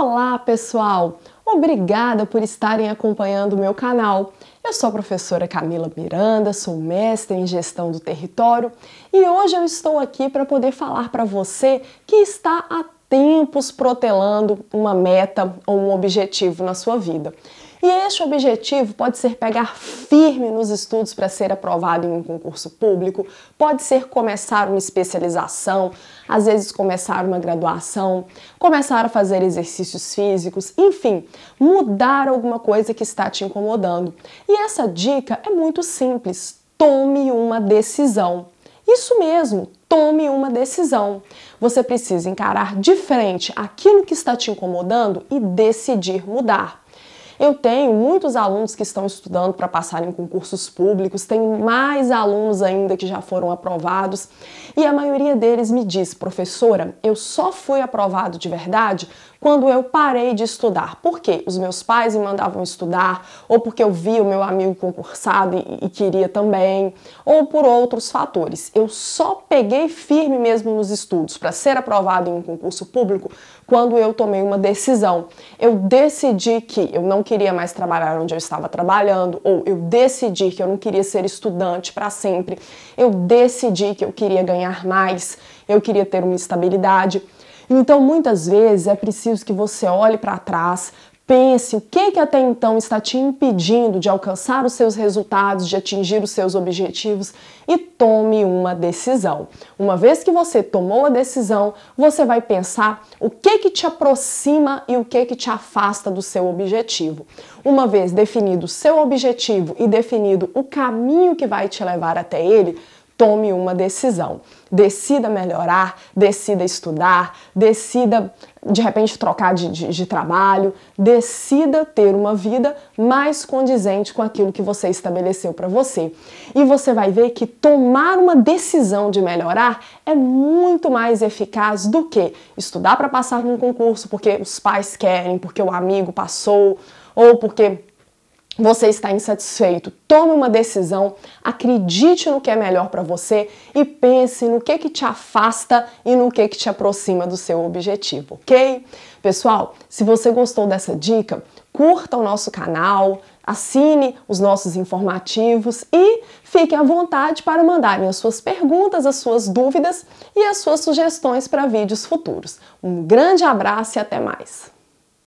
Olá, pessoal! Obrigada por estarem acompanhando o meu canal. Eu sou a professora Camila Miranda, sou mestre em gestão do território e hoje eu estou aqui para poder falar para você que está há tempos protelando uma meta ou um objetivo na sua vida. E este objetivo pode ser pegar firme nos estudos para ser aprovado em um concurso público, pode ser começar uma especialização, às vezes começar uma graduação, começar a fazer exercícios físicos, enfim, mudar alguma coisa que está te incomodando. E essa dica é muito simples: tome uma decisão. Isso mesmo, tome uma decisão. Você precisa encarar de frente aquilo que está te incomodando e decidir mudar. Eu tenho muitos alunos que estão estudando para passar em concursos públicos, tenho mais alunos ainda que já foram aprovados, e a maioria deles me diz: professora, eu só fui aprovado de verdade quando eu parei de estudar. Porque os meus pais me mandavam estudar, ou porque eu vi o meu amigo concursado e, e queria também, ou por outros fatores. Eu só peguei firme mesmo nos estudos para ser aprovado em um concurso público quando eu tomei uma decisão. Eu decidi que eu não queria mais trabalhar onde eu estava trabalhando, ou eu decidi que eu não queria ser estudante para sempre, eu decidi que eu queria ganhar mais, eu queria ter uma estabilidade. Então, muitas vezes é preciso que você olhe para trás, Pense o que, que até então está te impedindo de alcançar os seus resultados, de atingir os seus objetivos e tome uma decisão. Uma vez que você tomou a decisão, você vai pensar o que que te aproxima e o que que te afasta do seu objetivo. Uma vez definido o seu objetivo e definido o caminho que vai te levar até ele, tome uma decisão. Decida melhorar, decida estudar, decida de repente trocar de, de, de, trabalho, decida ter uma vida mais condizente com aquilo que você estabeleceu para você. E você vai ver que tomar uma decisão de melhorar é muito mais eficaz do que estudar para passar num concurso porque os pais querem, porque o amigo passou ou porque você está insatisfeito. Tome uma decisão, acredite no que é melhor para você e pense no que que te afasta e no que que te aproxima do seu objetivo, OK? Pessoal, se você gostou dessa dica, curta o nosso canal, assine os nossos informativos e fique à vontade para mandarem as suas perguntas, as suas dúvidas e as suas sugestões para vídeos futuros. Um grande abraço e até mais.